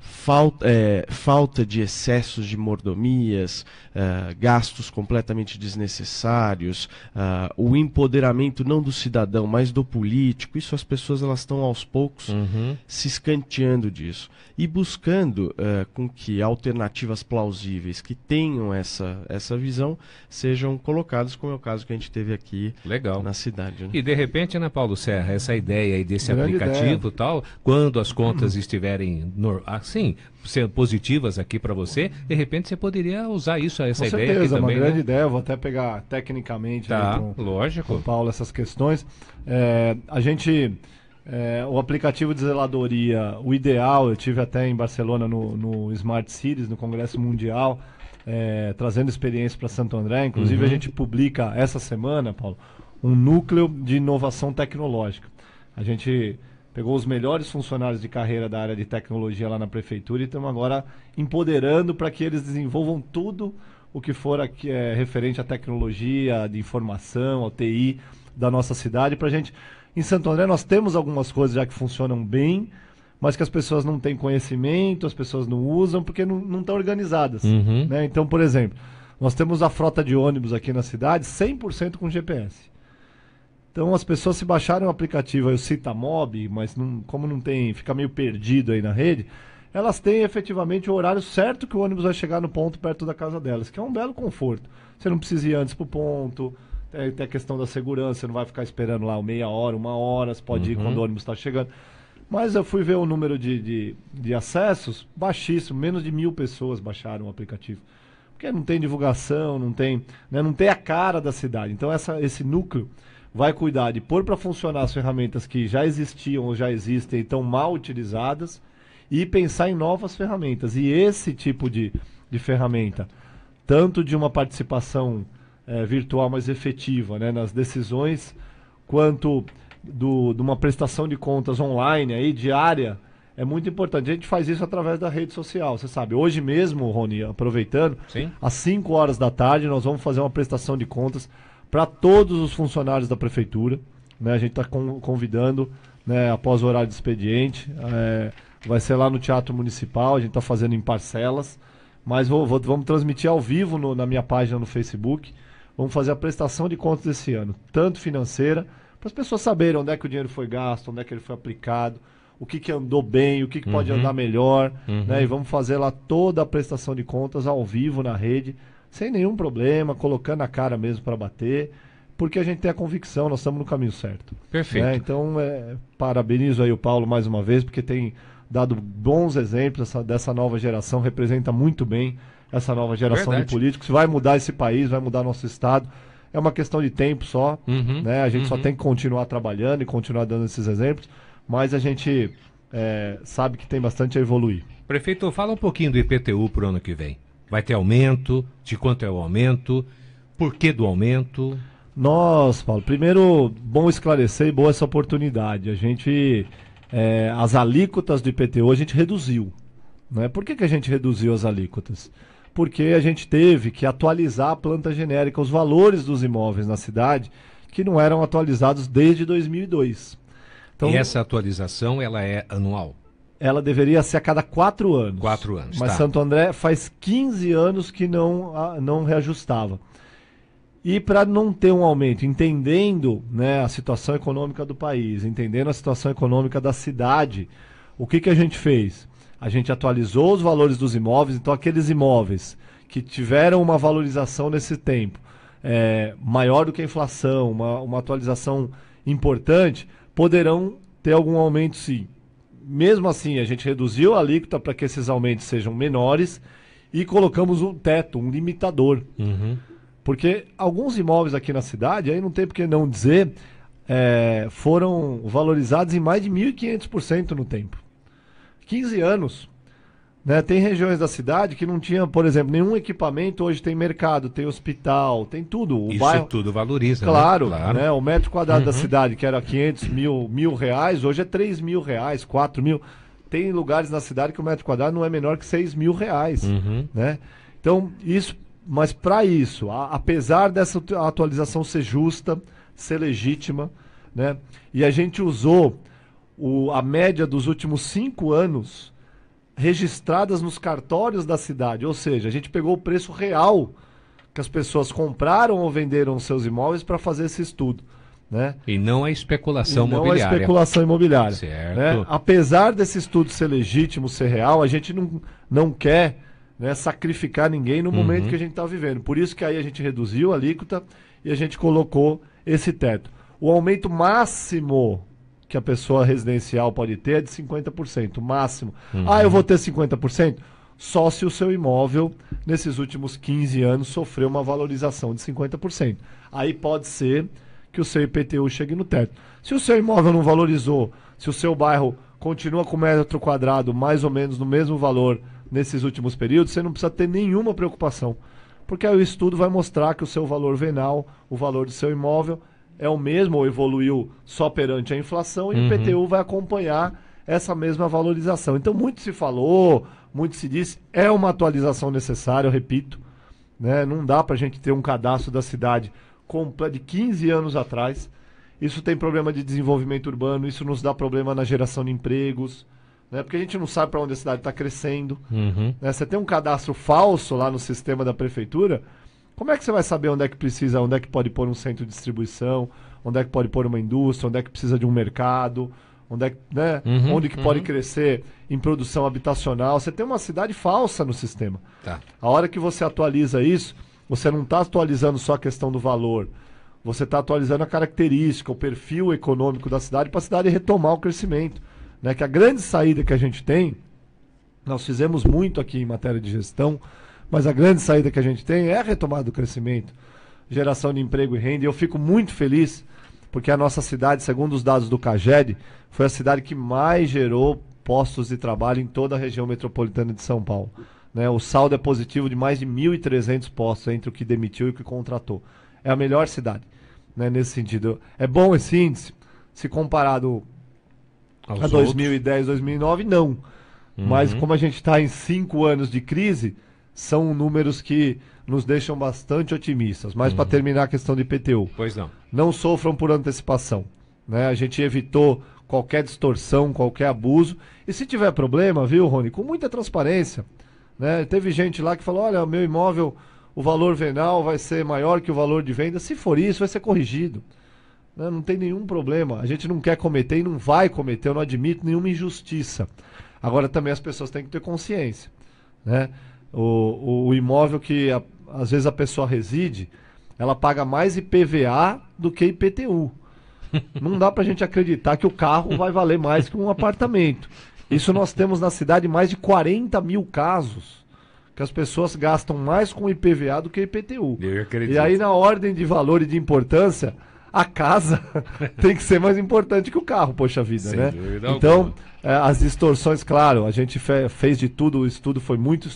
falta, é, falta de excessos de mordomias, uh, gastos completamente desnecessários, uh, o empoderamento não do cidadão, mas do político. Isso as pessoas elas estão aos poucos uhum. se escanteando disso e buscando uh, com que alternativas plausíveis que tenham essa, essa visão sejam colocadas, como é o caso que a gente teve aqui Legal. na cidade. Né? E de repente, né, Paulo Serra, essa ideia aí desse Grande aplicativo ideia. tal, quando as contas estiverem no, sim ser positivas aqui para você, de repente você poderia usar isso, essa Com ideia certeza, é também, uma né? grande né? ideia, vou até pegar tecnicamente tá, com, lógico. Com Paulo essas questões. É, a gente... É, o aplicativo de zeladoria, o ideal, eu tive até em Barcelona no, no Smart Cities, no Congresso Mundial, é, trazendo experiência para Santo André. Inclusive, uhum. a gente publica essa semana, Paulo, um núcleo de inovação tecnológica. A gente pegou os melhores funcionários de carreira da área de tecnologia lá na prefeitura e estamos agora empoderando para que eles desenvolvam tudo o que for aqui, é, referente à tecnologia, de informação, ao TI da nossa cidade. Para gente, em Santo André, nós temos algumas coisas já que funcionam bem, mas que as pessoas não têm conhecimento, as pessoas não usam porque não estão tá organizadas. Uhum. Né? Então, por exemplo, nós temos a frota de ônibus aqui na cidade 100% com GPS. Então as pessoas se baixarem o aplicativo, eu cito a Mob, mas não, como não tem, fica meio perdido aí na rede, elas têm efetivamente o horário certo que o ônibus vai chegar no ponto perto da casa delas, que é um belo conforto. Você não precisa ir antes pro ponto, é, tem a questão da segurança, você não vai ficar esperando lá meia hora, uma hora, você pode uhum. ir quando uhum. o ônibus está chegando. Mas eu fui ver o número de, de, de acessos, baixíssimo, menos de mil pessoas baixaram o aplicativo porque não tem divulgação, não tem, né, não tem a cara da cidade. Então essa, esse núcleo vai cuidar de pôr para funcionar as ferramentas que já existiam ou já existem e estão mal utilizadas e pensar em novas ferramentas. E esse tipo de, de ferramenta, tanto de uma participação é, virtual mais efetiva né, nas decisões, quanto do, de uma prestação de contas online, aí, diária, é muito importante. A gente faz isso através da rede social, você sabe. Hoje mesmo, Rony, aproveitando, Sim. às 5 horas da tarde, nós vamos fazer uma prestação de contas para todos os funcionários da prefeitura. Né? A gente está convidando, né, após o horário de expediente, é, vai ser lá no Teatro Municipal, a gente está fazendo em parcelas, mas vou, vou, vamos transmitir ao vivo no, na minha página no Facebook. Vamos fazer a prestação de contas desse ano, tanto financeira, para as pessoas saberem onde é que o dinheiro foi gasto, onde é que ele foi aplicado, o que, que andou bem, o que, que uhum. pode andar melhor. Né, uhum. Né? E vamos fazer lá toda a prestação de contas ao vivo na rede sem nenhum problema, colocando a cara mesmo para bater, porque a gente tem a convicção, nós estamos no caminho certo. Perfeito. Né? Então, é, parabenizo aí o Paulo mais uma vez, porque tem dado bons exemplos essa, dessa nova geração, representa muito bem essa nova geração Verdade. de políticos, vai mudar esse país, vai mudar nosso Estado. É uma questão de tempo só, uhum, né? A gente uhum. só tem que continuar trabalhando e continuar dando esses exemplos, mas a gente é, sabe que tem bastante a evoluir. Prefeito, fala um pouquinho do IPTU para o ano que vem. Vai ter aumento? De quanto é o aumento? Por que do aumento? Nós, Paulo, primeiro, bom esclarecer e boa essa oportunidade. A gente, é, as alíquotas do IPTU a gente reduziu. Né? Por que, que a gente reduziu as alíquotas? Porque a gente teve que atualizar a planta genérica, os valores dos imóveis na cidade, que não eram atualizados desde 2002. Então, e essa atualização ela é anual? ela deveria ser a cada quatro anos. Quatro anos. Mas tá. Santo André faz 15 anos que não, não reajustava. E para não ter um aumento, entendendo né, a situação econômica do país, entendendo a situação econômica da cidade, o que, que a gente fez? A gente atualizou os valores dos imóveis, então aqueles imóveis que tiveram uma valorização nesse tempo é, maior do que a inflação, uma, uma atualização importante, poderão ter algum aumento sim mesmo assim, a gente reduziu a alíquota para que esses aumentos sejam menores e colocamos um teto, um limitador. Uhum. Porque alguns imóveis aqui na cidade, aí não tem por que não dizer, é, foram valorizados em mais de 1.500% no tempo. 15 anos né? Tem regiões da cidade que não tinha, por exemplo, nenhum equipamento, hoje tem mercado, tem hospital, tem tudo. O Isso bairro, tudo valoriza, né? claro, né? claro. Né? O metro quadrado uhum. da cidade, que era 500 mil, mil reais, hoje é 3 mil reais, 4 mil. Tem lugares na cidade que o metro quadrado não é menor que 6 mil reais, uhum. né? Então, isso, mas para isso, a, apesar dessa atualização ser justa, ser legítima, né? E a gente usou o, a média dos últimos cinco anos registradas nos cartórios da cidade. Ou seja, a gente pegou o preço real que as pessoas compraram ou venderam seus imóveis para fazer esse estudo. Né? E não a é especulação e não é imobiliária. Não a especulação imobiliária. Certo. Né? Apesar desse estudo ser legítimo, ser real, a gente não, não quer né, sacrificar ninguém no uhum. momento que a gente está vivendo. Por isso que aí a gente reduziu a alíquota e a gente colocou esse teto. O aumento máximo que a pessoa residencial pode ter é de 50%, máximo. Uhum. Ah, eu vou ter 50%? Só se o seu imóvel, nesses últimos 15 anos, sofreu uma valorização de 50%. Aí pode ser que o seu IPTU chegue no teto. Se o seu imóvel não valorizou, se o seu bairro continua com metro quadrado mais ou menos no mesmo valor nesses últimos períodos, você não precisa ter nenhuma preocupação. Porque aí o estudo vai mostrar que o seu valor venal, o valor do seu imóvel, é o mesmo ou evoluiu só perante a inflação e uhum. o PTU vai acompanhar essa mesma valorização. Então, muito se falou, muito se disse, é uma atualização necessária, eu repito. Né? Não dá para a gente ter um cadastro da cidade de 15 anos atrás. Isso tem problema de desenvolvimento urbano, isso nos dá problema na geração de empregos, né? porque a gente não sabe para onde a cidade está crescendo. Uhum. Né? Você tem um cadastro falso lá no sistema da prefeitura como é que você vai saber onde é que precisa, onde é que pode pôr um centro de distribuição, onde é que pode pôr uma indústria, onde é que precisa de um mercado, onde é que, né, uhum, onde que uhum. pode crescer em produção habitacional? Você tem uma cidade falsa no sistema. Tá. A hora que você atualiza isso, você não está atualizando só a questão do valor. Você está atualizando a característica, o perfil econômico da cidade para a cidade retomar o crescimento. Né? Que a grande saída que a gente tem, nós fizemos muito aqui em matéria de gestão, mas a grande saída que a gente tem é a retomada do crescimento, geração de emprego e renda. E eu fico muito feliz porque a nossa cidade, segundo os dados do CAGED, foi a cidade que mais gerou postos de trabalho em toda a região metropolitana de São Paulo. Né? O saldo é positivo de mais de 1.300 postos entre o que demitiu e o que contratou. É a melhor cidade né? nesse sentido. É bom esse índice, se comparado Aos a 2010, outros. 2009, não. Uhum. Mas como a gente está em cinco anos de crise, são números que nos deixam bastante otimistas. Mas uhum. para terminar a questão de PTU, pois não. Não sofram por antecipação. Né? A gente evitou qualquer distorção, qualquer abuso. E se tiver problema, viu, Rony, com muita transparência. Né? Teve gente lá que falou: olha, meu imóvel, o valor venal vai ser maior que o valor de venda. Se for isso, vai ser corrigido. Né? Não tem nenhum problema. A gente não quer cometer e não vai cometer. Eu não admito nenhuma injustiça. Agora também as pessoas têm que ter consciência. Né? O, o imóvel que a, às vezes a pessoa reside, ela paga mais IPVA do que IPTU. Não dá pra gente acreditar que o carro vai valer mais que um apartamento. Isso nós temos na cidade mais de 40 mil casos que as pessoas gastam mais com IPVA do que IPTU. E aí, na ordem de valor e de importância, a casa tem que ser mais importante que o carro, poxa vida, Sem né? Então, é, as distorções, claro, a gente fe fez de tudo, o estudo foi muito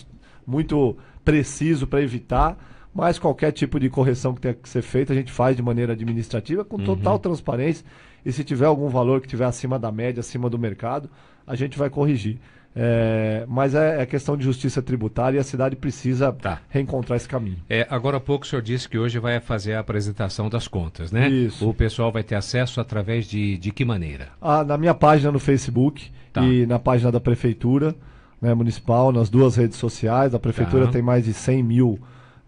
muito preciso para evitar, mas qualquer tipo de correção que tenha que ser feita, a gente faz de maneira administrativa, com uhum. total uhum. transparência. E se tiver algum valor que tiver acima da média, acima do mercado, a gente vai corrigir. É, mas é, é, questão de justiça tributária e a cidade precisa tá. reencontrar esse caminho. É, agora há pouco o senhor disse que hoje vai fazer a apresentação das contas, né? Isso. O pessoal vai ter acesso através de, de que maneira? Ah, na minha página no Facebook tá. e na página da Prefeitura né, municipal nas duas redes sociais. A prefeitura tá. tem mais de 100 mil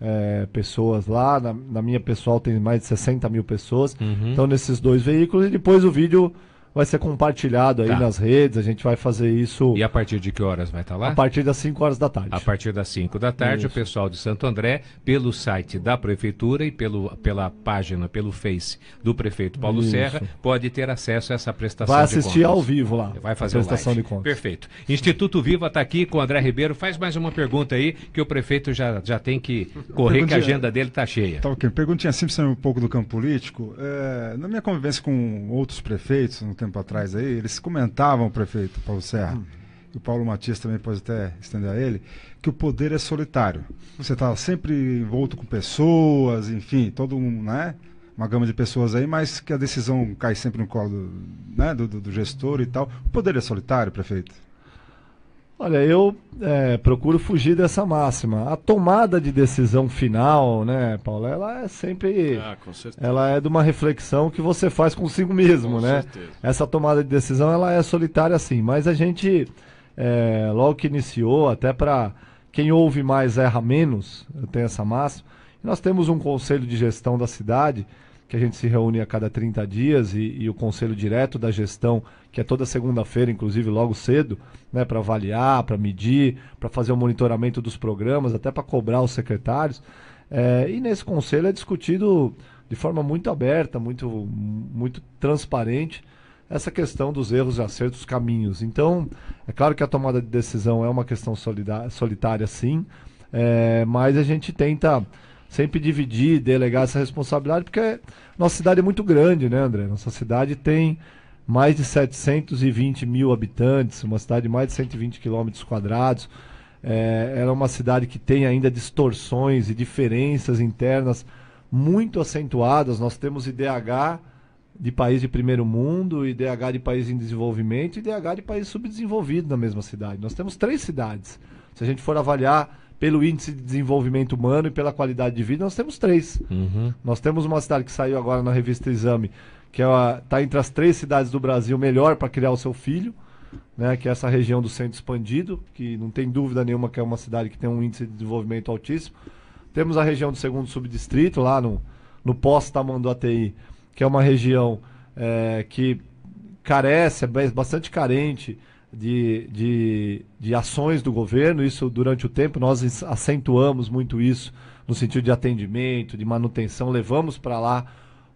é, pessoas lá, na, na, minha pessoal tem mais de 60 mil pessoas. Uhum. Então, nesses dois veículos, e depois o vídeo vai ser compartilhado aí tá. nas redes, a gente vai fazer isso. E a partir de que horas vai estar tá lá? A partir das 5 horas da tarde. A partir das 5 da tarde, isso. o pessoal de Santo André, pelo site da prefeitura e pelo, pela página, pelo Face do prefeito Paulo isso. Serra, pode ter acesso a essa prestação vai de contas. Vai assistir ao vivo lá. Vai fazer a prestação live. de contas. Perfeito. Instituto Viva está aqui com o André Ribeiro. Faz mais uma pergunta aí que o prefeito já, já tem que correr que a agenda dele está cheia. Tá ok. Perguntinha simples é um pouco do campo político. É, na minha convivência com outros prefeitos, no tempo atrás aí, eles comentavam, prefeito Paulo Serra, hum. e o Paulo Matias também pode até estender a ele, que o poder é solitário. Você está sempre envolto com pessoas, enfim, todo um, né? Uma gama de pessoas aí, mas que a decisão cai sempre no colo do, né, do, do, do gestor e tal. O poder é solitário, prefeito? Olha, eu é, procuro fugir dessa máxima. A tomada de decisão final, né, Paulo, ela é sempre. Ah, com certeza. Ela é de uma reflexão que você faz consigo mesmo, com né? Certeza. Essa tomada de decisão ela é solitária sim, mas a gente, é, logo que iniciou, até para quem ouve mais erra menos, eu tenho essa máxima. Nós temos um conselho de gestão da cidade que a gente se reúne a cada 30 dias e, e o conselho direto da gestão, que é toda segunda-feira, inclusive logo cedo, né, para avaliar, para medir, para fazer o monitoramento dos programas, até para cobrar os secretários. É, e nesse conselho é discutido de forma muito aberta, muito, muito transparente, essa questão dos erros e acertos, caminhos. Então, é claro que a tomada de decisão é uma questão solitária, sim, é, mas a gente tenta sempre dividir, delegar essa responsabilidade, porque nossa cidade é muito grande, né, André? Nossa cidade tem mais de 720 mil habitantes, uma cidade de mais de 120 quilômetros quadrados. É, ela é uma cidade que tem ainda distorções e diferenças internas muito acentuadas. Nós temos IDH de país de primeiro mundo, IDH de país em desenvolvimento e IDH de país subdesenvolvido na mesma cidade. Nós temos três cidades. Se a gente for avaliar pelo índice de desenvolvimento humano e pela qualidade de vida, nós temos três. Uhum. Nós temos uma cidade que saiu agora na revista Exame, que está é tá entre as três cidades do Brasil melhor para criar o seu filho, né, que é essa região do centro expandido, que não tem dúvida nenhuma que é uma cidade que tem um índice de desenvolvimento altíssimo. Temos a região do segundo subdistrito, lá no, no pós-Tamanduá ATI, que é uma região é, que carece, é bastante carente de, de, de ações do governo, isso durante o tempo, nós acentuamos muito isso no sentido de atendimento, de manutenção, levamos para lá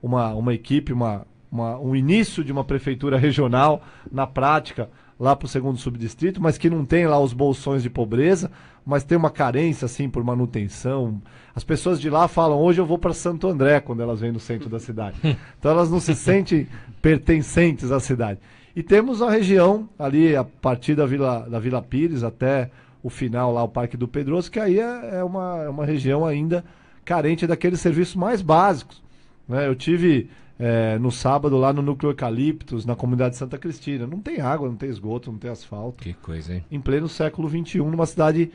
uma, uma equipe, uma, uma, um início de uma prefeitura regional na prática lá para o segundo subdistrito, mas que não tem lá os bolsões de pobreza, mas tem uma carência assim por manutenção. As pessoas de lá falam: hoje eu vou para Santo André quando elas vêm no centro da cidade. Então elas não se sentem pertencentes à cidade. E temos a região ali, a partir da Vila, da Vila Pires até o final lá, o Parque do Pedroso, que aí é, é uma, é uma região ainda carente daqueles serviços mais básicos. Né? Eu tive é, no sábado lá no Núcleo Eucaliptos, na comunidade Santa Cristina. Não tem água, não tem esgoto, não tem asfalto. Que coisa, hein? Em pleno século XXI, numa cidade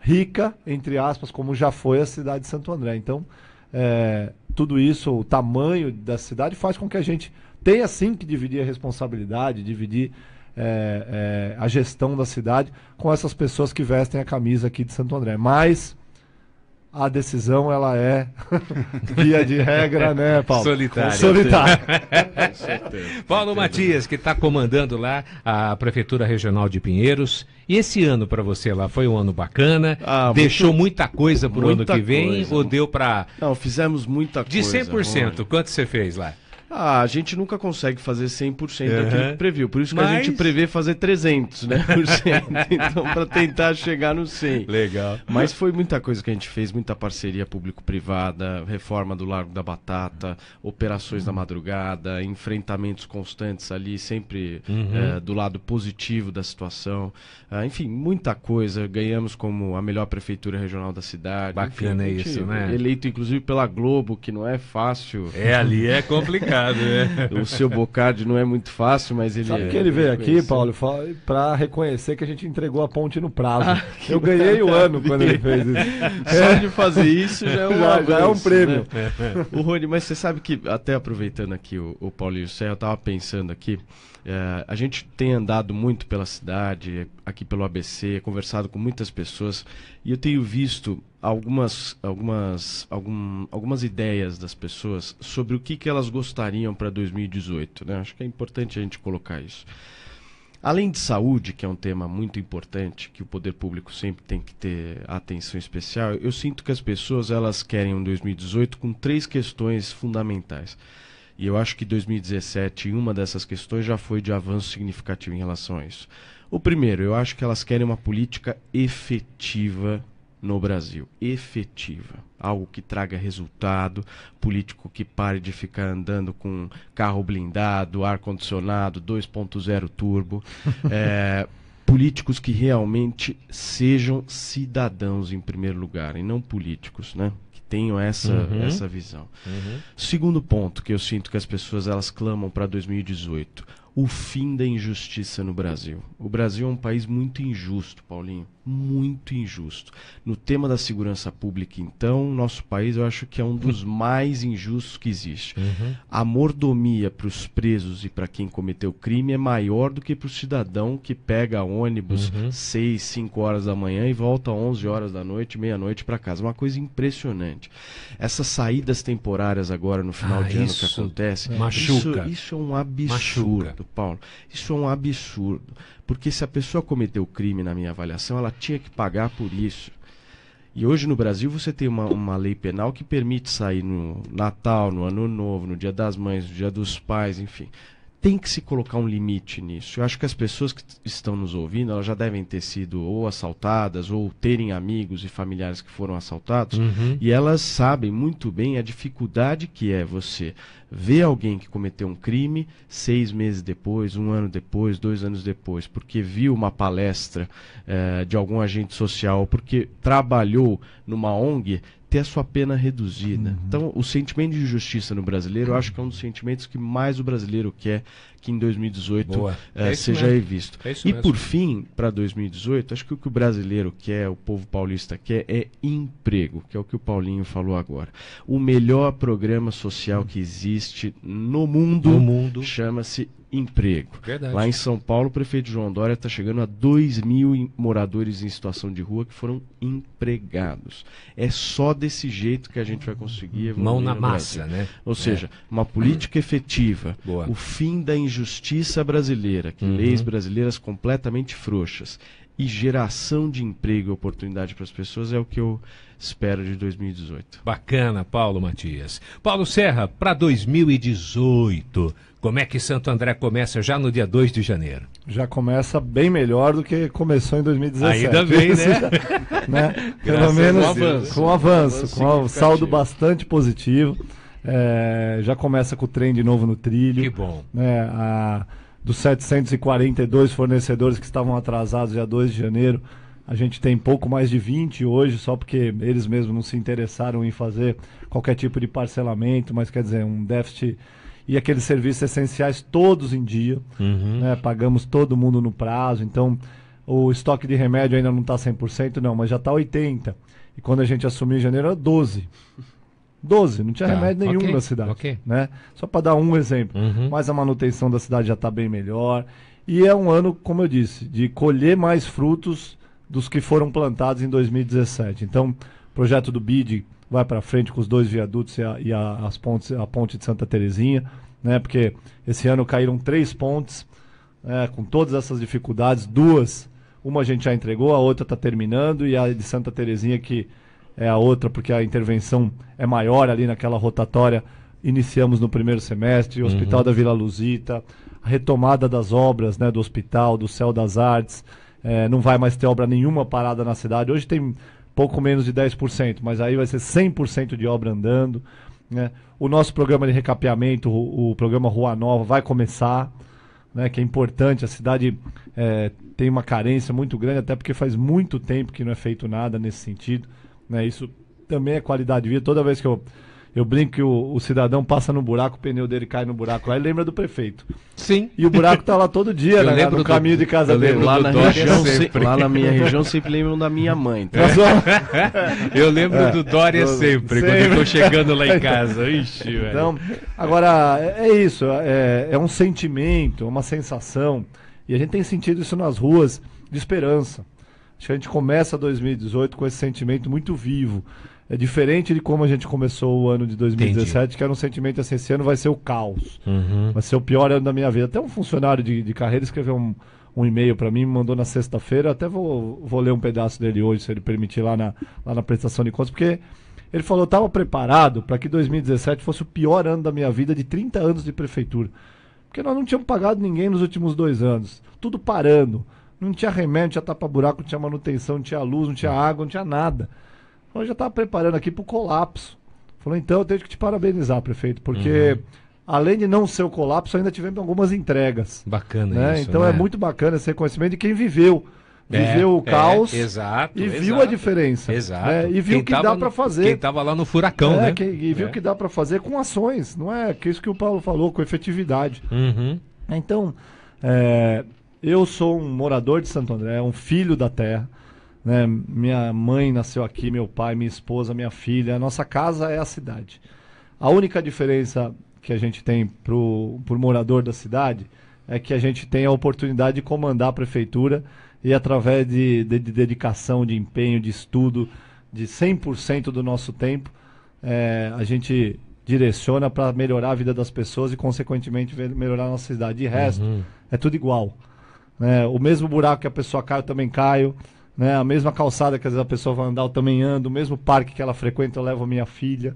rica, entre aspas, como já foi a cidade de Santo André. Então, é, tudo isso, o tamanho da cidade, faz com que a gente tem assim que dividir a responsabilidade, dividir é, é, a gestão da cidade com essas pessoas que vestem a camisa aqui de Santo André. Mas a decisão ela é via de regra, né, Paulo? Solitária. Solitária. Paulo Matias, que está comandando lá a Prefeitura Regional de Pinheiros. E esse ano para você lá foi um ano bacana? Ah, deixou muito, muita coisa para o ano que vem coisa. ou deu para. Não, fizemos muita de coisa. De 100%, mano. quanto você fez lá? Ah, a gente nunca consegue fazer 100% uhum. daquilo que previu. Por isso Mas... que a gente prevê fazer 300, né? então, para tentar chegar no 100. Legal. Mas foi muita coisa que a gente fez, muita parceria público-privada, reforma do Largo da Batata, operações na madrugada, enfrentamentos constantes ali, sempre uhum. é, do lado positivo da situação. Ah, enfim, muita coisa. Ganhamos como a melhor prefeitura regional da cidade. Bacana enfim, isso, né? Eleito, inclusive, pela Globo, que não é fácil. É, ali é complicado né? O seu Bocardi não é muito fácil, mas ele. Sabe é, que ele veio é, aqui, Paulo, para reconhecer que a gente entregou a ponte no prazo. Ah, eu ganhei o ano quando ele fez isso. Só de fazer isso já é um, já, já é um né? prêmio. Né? O Rony, mas você sabe que, até aproveitando aqui o, o Paulinho Serra, eu estava pensando aqui. É, a gente tem andado muito pela cidade, aqui pelo ABC, conversado com muitas pessoas, e eu tenho visto algumas, algumas, algum, algumas ideias das pessoas sobre o que, que elas gostariam para 2018. Né? Acho que é importante a gente colocar isso. Além de saúde, que é um tema muito importante, que o poder público sempre tem que ter atenção especial, eu sinto que as pessoas elas querem um 2018 com três questões fundamentais. E eu acho que 2017, uma dessas questões, já foi de avanço significativo em relação a isso. O primeiro, eu acho que elas querem uma política efetiva no Brasil, efetiva, algo que traga resultado, político que pare de ficar andando com carro blindado, ar condicionado, 2.0 turbo, é, políticos que realmente sejam cidadãos em primeiro lugar e não políticos, né? Que tenham essa, uhum. essa visão. Uhum. Segundo ponto que eu sinto que as pessoas elas clamam para 2018, o fim da injustiça no Brasil. O Brasil é um país muito injusto, Paulinho, muito injusto. No tema da segurança pública, então, nosso país eu acho que é um dos uhum. mais injustos que existe. Uhum. A mordomia para os presos e para quem cometeu crime é maior do que para o cidadão que pega ônibus uhum. 6, 5 horas da manhã e volta 11 horas da noite, meia-noite para casa. Uma coisa impressionante. Essas saídas temporárias agora no final ah, de ano que acontece, machuca. Isso, isso é um absurdo. Machuca. Paulo. Isso é um absurdo. Porque se a pessoa cometeu crime, na minha avaliação, ela tinha que pagar por isso. E hoje no Brasil você tem uma, uma lei penal que permite sair no Natal, no Ano Novo, no Dia das Mães, no Dia dos Pais, enfim tem que se colocar um limite nisso. Eu acho que as pessoas que estão nos ouvindo, elas já devem ter sido ou assaltadas ou terem amigos e familiares que foram assaltados, uhum. e elas sabem muito bem a dificuldade que é você ver alguém que cometeu um crime seis meses depois, um ano depois, dois anos depois, porque viu uma palestra eh, de algum agente social, porque trabalhou numa ONG, ter a sua pena reduzida. Uhum. Então, o sentimento de injustiça no brasileiro, eu acho que é um dos sentimentos que mais o brasileiro quer, que em 2018 eh, é seja mesmo. revisto. É e mesmo. por fim, para 2018, acho que o que o brasileiro quer, o povo paulista quer, é emprego, que é o que o Paulinho falou agora. O melhor programa social que existe no mundo, mundo. chama-se emprego. Verdade. Lá em São Paulo, o prefeito João Dória está chegando a 2 mil moradores em situação de rua que foram empregados. É só desse jeito que a gente vai conseguir evoluir. Mão na massa, Brasil. né? Ou é. seja, uma política efetiva, Boa. o fim da injustiça injustiça brasileira, que uhum. leis brasileiras completamente frouxas e geração de emprego e oportunidade para as pessoas é o que eu espero de 2018. Bacana, Paulo Matias. Paulo Serra, para 2018, como é que Santo André começa já no dia 2 de janeiro? Já começa bem melhor do que começou em 2017. Ainda bem, né? né? Pelo menos com avanço, com avanço, com um saldo bastante positivo. É, já começa com o trem de novo no trilho. Que bom. Né, a, dos 742 fornecedores que estavam atrasados já 2 de janeiro, a gente tem pouco mais de 20 hoje, só porque eles mesmos não se interessaram em fazer qualquer tipo de parcelamento, mas quer dizer, um déficit. E aqueles serviços essenciais todos em dia, uhum. né, pagamos todo mundo no prazo, então o estoque de remédio ainda não está 100%, não, mas já está 80%. E quando a gente assumiu em janeiro era 12%. 12, não tinha tá, remédio nenhum okay, na cidade. Okay. Né? Só para dar um exemplo. Uhum. Mas a manutenção da cidade já está bem melhor. E é um ano, como eu disse, de colher mais frutos dos que foram plantados em 2017. Então, o projeto do BID vai para frente com os dois viadutos e, a, e a, as pontes, a ponte de Santa Terezinha, né? porque esse ano caíram três pontes, né? com todas essas dificuldades, duas. Uma a gente já entregou, a outra está terminando, e a de Santa Terezinha que é a outra, porque a intervenção é maior ali naquela rotatória. Iniciamos no primeiro semestre, o uhum. Hospital uhum. da Vila Luzita, a retomada das obras né, do hospital, do Céu das Artes. É, não vai mais ter obra nenhuma parada na cidade. Hoje tem pouco menos de 10%, mas aí vai ser 100% de obra andando. Né? O nosso programa de recapeamento, o, o programa Rua Nova, vai começar. Né, que é importante. A cidade é, tem uma carência muito grande, até porque faz muito tempo que não é feito nada nesse sentido. Né? Isso também é qualidade de vida. Toda vez que eu, eu brinco que o, o cidadão passa no buraco, o pneu dele cai no buraco lá e lembra do prefeito. Sim. E o buraco tá lá todo dia, né, no do, caminho de casa dele. Lá na, região, lá na minha região sempre lembram da minha mãe. Tá? eu lembro é, do Dória sempre, é. sempre, quando eu tô chegando lá em então, casa. Ixi, velho. Então, agora, é, é isso. É, é um sentimento, uma sensação. E a gente tem sentido isso nas ruas de esperança. Acho que a gente começa 2018 com esse sentimento muito vivo. É diferente de como a gente começou o ano de 2017, Entendi. que era um sentimento assim, esse ano vai ser o caos. Uhum. Vai ser o pior ano da minha vida. Até um funcionário de, de carreira escreveu um, um e-mail para mim, me mandou na sexta-feira, até vou, vou ler um pedaço dele hoje, se ele permitir, lá na, lá na prestação de contas, porque ele falou, eu estava preparado para que 2017 fosse o pior ano da minha vida de 30 anos de prefeitura. Porque nós não tínhamos pagado ninguém nos últimos dois anos. Tudo parando. Não tinha remédio, não tinha tapa-buraco, não tinha manutenção, não tinha luz, não tinha água, não tinha nada. Então eu já estava preparando aqui para o colapso. Falou, então eu tenho que te parabenizar, prefeito, porque uhum. além de não ser o colapso, ainda tivemos algumas entregas. Bacana né? isso. Então é né? é muito bacana esse reconhecimento de quem viveu. É, viveu o é, caos é, exato, e viu exato, a diferença. Né? Exato. Né? E viu o que dá para fazer. Quem estava lá no furacão, é, né? Quem, e viu é. o que dá para fazer com ações, não é? Que isso que o Paulo falou, com efetividade. Uhum. Então, eu sou um morador de Santo André, um filho da terra. Né? Minha mãe nasceu aqui, meu pai, minha esposa, minha filha. A nossa casa é a cidade. A única diferença que a gente tem para o morador da cidade é que a gente tem a oportunidade de comandar a prefeitura e através de, de, de dedicação, de empenho, de estudo, de 100% do nosso tempo, é, a gente direciona para melhorar a vida das pessoas e, consequentemente, melhorar a nossa cidade. De resto, uhum. é tudo igual. Né? O mesmo buraco que a pessoa cai, eu também caio. Né? A mesma calçada que às vezes a pessoa vai andar, eu também ando. O mesmo parque que ela frequenta, eu levo minha filha.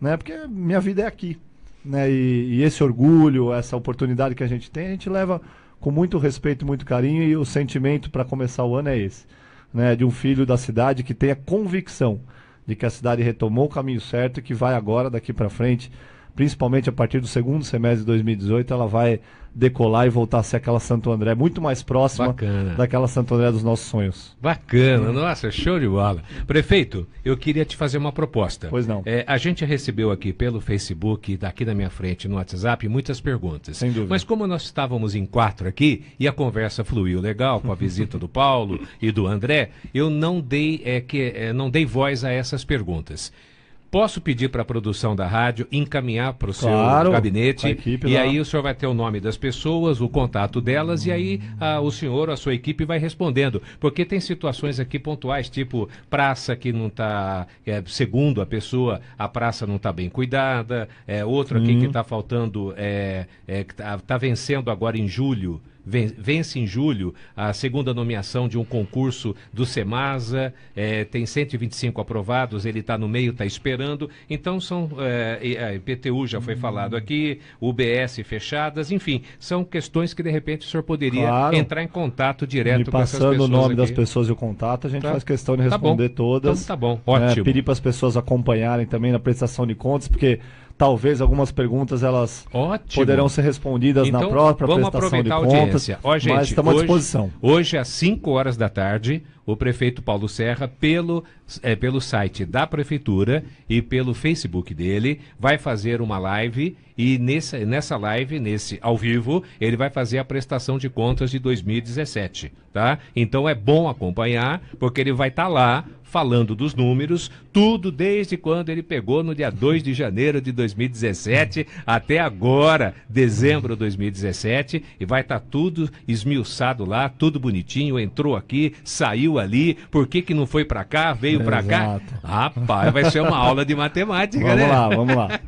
Né? Porque minha vida é aqui. Né? E, e esse orgulho, essa oportunidade que a gente tem, a gente leva com muito respeito, muito carinho. E o sentimento para começar o ano é esse: né? de um filho da cidade que tenha convicção de que a cidade retomou o caminho certo e que vai agora, daqui para frente, principalmente a partir do segundo semestre de 2018, ela vai decolar e voltar a ser aquela Santo André, muito mais próxima Bacana. daquela Santo André dos nossos sonhos. Bacana, nossa, show de bola. Prefeito, eu queria te fazer uma proposta. Pois não. É, a gente recebeu aqui pelo Facebook, daqui na minha frente, no WhatsApp, muitas perguntas. Sem dúvida. Mas como nós estávamos em quatro aqui e a conversa fluiu legal com a visita do Paulo e do André, eu não dei, é, que, é, não dei voz a essas perguntas. Posso pedir para a produção da rádio encaminhar para o claro, seu gabinete e lá. aí o senhor vai ter o nome das pessoas, o contato delas hum. e aí a, o senhor, a sua equipe vai respondendo, porque tem situações aqui pontuais, tipo praça que não está, é, segundo a pessoa, a praça não está bem cuidada, é, outro aqui hum. que está uhum. faltando, é, é, está tá vencendo agora em julho vence em julho a segunda nomeação de um concurso do Semasa, é, tem 125 aprovados, ele está no meio, está esperando. Então são é, é PTU já foi uhum. falado hum. aqui, UBS fechadas, enfim, são questões que de repente o senhor poderia claro. entrar em contato direto Me com essas pessoas. Passando o nome aqui. das pessoas e o contato, a gente tá. faz questão de tá responder tá todas. Então, tá bom, ótimo. É, pedir para as pessoas acompanharem também na prestação de contas, porque Talvez algumas perguntas elas Ótimo. poderão ser respondidas então, na própria vamos prestação de contas. Ó, gente, mas estamos hoje, à disposição. Hoje, às 5 horas da tarde, o prefeito Paulo Serra, pelo é, pelo site da prefeitura e pelo Facebook dele, vai fazer uma live e nessa, nessa live, nesse ao vivo, ele vai fazer a prestação de contas de 2017, tá? Então é bom acompanhar, porque ele vai estar tá lá falando dos números, tudo desde quando ele pegou no dia 2 de janeiro de 2017 até agora, dezembro de 2017, e vai estar tá tudo esmiuçado lá, tudo bonitinho, entrou aqui, saiu ali, por que que não foi para cá, veio pra para cá, rapaz, vai ser uma aula de matemática, vamos né? Vamos lá, vamos lá.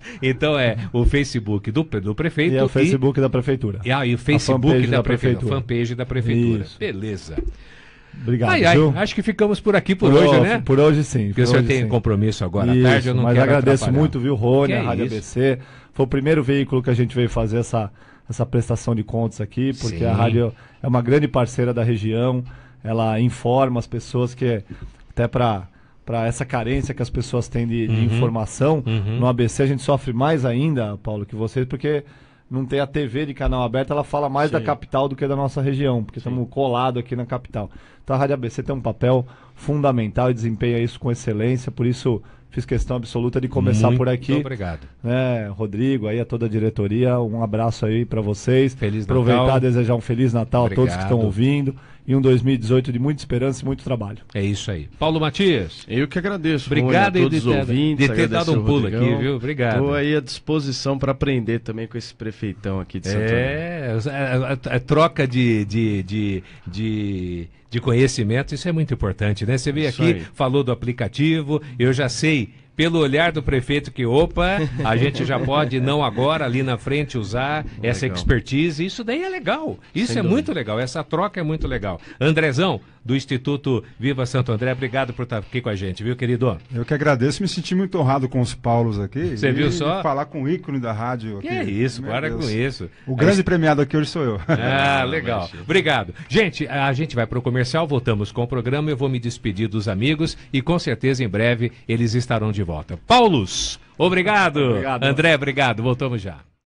então é o Facebook do, do prefeito. E é o Facebook e, da prefeitura. E, ah, e o Facebook da, da, prefeitura. Fanpage da prefeitura. Isso. Beleza. Obrigado. Ai, ai, acho que ficamos por aqui por, por hoje, né? Por hoje sim. Porque por o senhor tem sim. compromisso agora isso, à tarde, eu não mas quero. Mas agradeço muito, viu, Rony, a Rádio é ABC. Foi o primeiro veículo que a gente veio fazer essa, essa prestação de contas aqui, porque sim. a rádio é uma grande parceira da região, ela informa as pessoas que até para para essa carência que as pessoas têm de, uhum. de informação. Uhum. No ABC a gente sofre mais ainda, Paulo, que vocês, porque não tem a TV de canal aberto, ela fala mais Sim. da capital do que da nossa região, porque estamos colados aqui na capital. Então a Rádio ABC tem um papel fundamental e desempenha isso com excelência, por isso fiz questão absoluta de começar Muito por aqui. Muito obrigado. Né, Rodrigo, aí a toda a diretoria, um abraço aí para vocês. Feliz Natal. Aproveitar e desejar um Feliz Natal obrigado. a todos que estão ouvindo e um 2018 de muita esperança e muito trabalho. É isso aí. Paulo Matias. Eu que agradeço. Obrigado Rony, a todos de, os ouvintes, de ter dado um pulo aqui, viu? Obrigado. Estou aí à disposição para aprender também com esse prefeitão aqui de Santana. É, a, a, a, troca de, de, de, de de conhecimento, isso é muito importante, né? Você veio isso aqui, aí. falou do aplicativo, eu já sei pelo olhar do prefeito que, opa, a gente já pode, não agora, ali na frente, usar legal. essa expertise. Isso daí é legal. Isso Sem é dúvida. muito legal. Essa troca é muito legal. Andrezão, do Instituto Viva Santo André. Obrigado por estar aqui com a gente, viu, querido? Eu que agradeço, me senti muito honrado com os Paulos aqui. Você viu só? Falar com o ícone da rádio aqui. Que é isso, Agora para com isso. O grande é premiado aqui hoje sou eu. Ah, legal. Obrigado. Gente, a gente vai para o comercial, voltamos com o programa, eu vou me despedir dos amigos e com certeza em breve eles estarão de volta. Paulos, obrigado. obrigado. André, obrigado. Voltamos já.